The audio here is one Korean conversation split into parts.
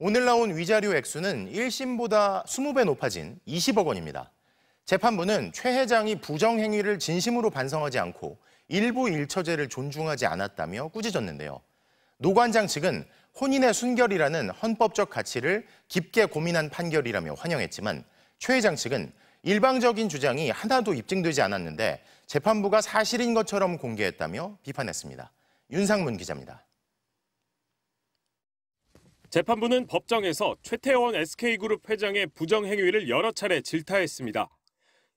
오늘 나온 위자료 액수는 1심보다 20배 높아진 20억 원입니다. 재판부는 최 회장이 부정행위를 진심으로 반성하지 않고 일부 일처제를 존중하지 않았다며 꾸짖었는데요. 노관장 측은 혼인의 순결이라는 헌법적 가치를 깊게 고민한 판결이라며 환영했지만 최 회장 측은 일방적인 주장이 하나도 입증되지 않았는데 재판부가 사실인 것처럼 공개했다며 비판했습니다. 윤상문 기자입니다. 재판부는 법정에서 최태원 SK그룹 회장의 부정행위를 여러 차례 질타했습니다.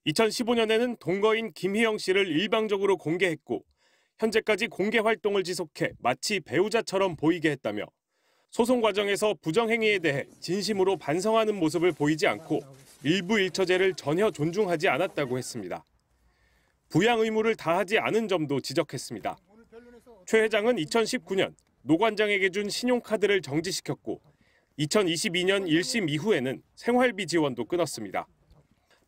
2015년에는 동거인 김희영 씨를 일방적으로 공개했고 현재까지 공개 활동을 지속해 마치 배우자처럼 보이게 했다며 소송 과정에서 부정행위에 대해 진심으로 반성하는 모습을 보이지 않고 일부일처제를 전혀 존중하지 않았다고 했습니다. 부양 의무를 다하지 않은 점도 지적했습니다. 최 회장은 2019년 노관장에게 준 신용카드를 정지시켰고 2022년 1심 이후에는 생활비 지원도 끊었습니다.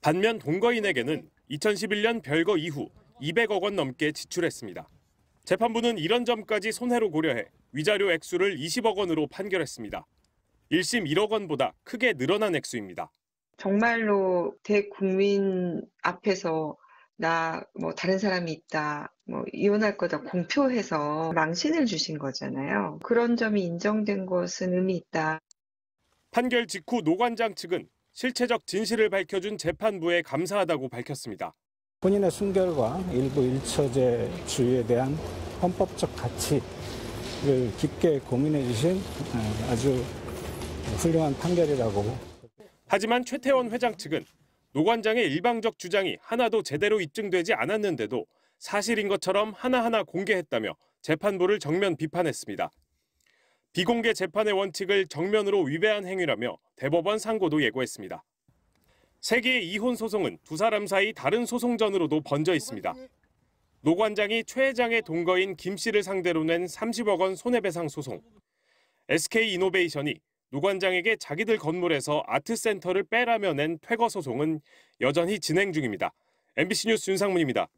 반면 동거인에게는 2011년 별거 이후 200억 원 넘게 지출했습니다. 재판부는 이런 점까지 손해로 고려해 위자료 액수를 20억 원으로 판결했습니다. 1심 1억 원보다 크게 늘어난 액수입니다. 정말로 대국민 앞에서 나뭐 다른 사람이 있다, 뭐 이혼할 거다 공표해서 망신을 주신 거잖아요. 그런 점이 인정된 것은 의미 있다. 판결 직후 노관장 측은 실체적 진실을 밝혀준 재판부에 감사하다고 밝혔습니다. 본인의 순결과 일부 일처제 주의에 대한 헌법적 가치를 깊게 고민해 주신 어, 아주 훌륭한 판결이라고. 하지만 최태원 회장 측은 노관장의 일방적 주장이 하나도 제대로 입증되지 않았는데도 사실인 것처럼 하나하나 공개했다며 재판부를 정면 비판했습니다. 비공개 재판의 원칙을 정면으로 위배한 행위라며 대법원 상고도 예고했습니다. 세계의 이혼 소송은 두 사람 사이 다른 소송전으로도 번져 있습니다. 노 관장이 최 회장의 동거인 김 씨를 상대로 낸 30억 원 손해배상 소송. SK이노베이션이 노관장에게 자기들 건물에서 아트센터를 빼라며 낸 퇴거 소송은 여전히 진행 중입니다. MBC 뉴스 윤상문입니다.